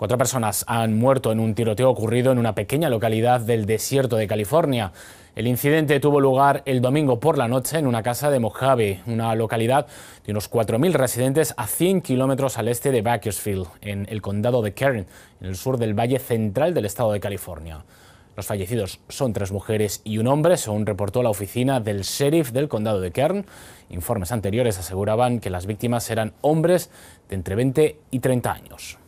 Cuatro personas han muerto en un tiroteo ocurrido en una pequeña localidad del desierto de California. El incidente tuvo lugar el domingo por la noche en una casa de Mojave, una localidad de unos 4.000 residentes a 100 kilómetros al este de Bakersfield, en el condado de Kern, en el sur del valle central del estado de California. Los fallecidos son tres mujeres y un hombre, según reportó la oficina del sheriff del condado de Kern. Informes anteriores aseguraban que las víctimas eran hombres de entre 20 y 30 años.